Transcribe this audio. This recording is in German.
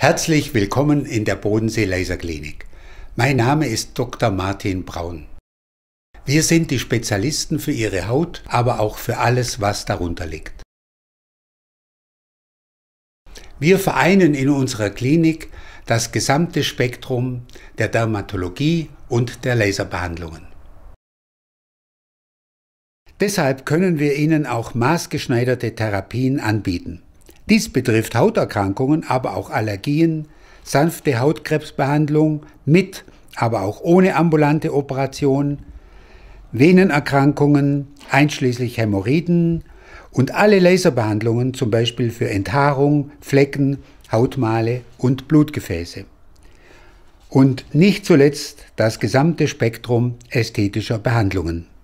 Herzlich willkommen in der Bodensee Laserklinik. Mein Name ist Dr. Martin Braun. Wir sind die Spezialisten für Ihre Haut, aber auch für alles, was darunter liegt. Wir vereinen in unserer Klinik das gesamte Spektrum der Dermatologie und der Laserbehandlungen. Deshalb können wir Ihnen auch maßgeschneiderte Therapien anbieten. Dies betrifft Hauterkrankungen, aber auch Allergien, sanfte Hautkrebsbehandlung mit, aber auch ohne ambulante Operation, Venenerkrankungen einschließlich Hämorrhoiden und alle Laserbehandlungen zum Beispiel für Enthaarung, Flecken, Hautmale und Blutgefäße. Und nicht zuletzt das gesamte Spektrum ästhetischer Behandlungen.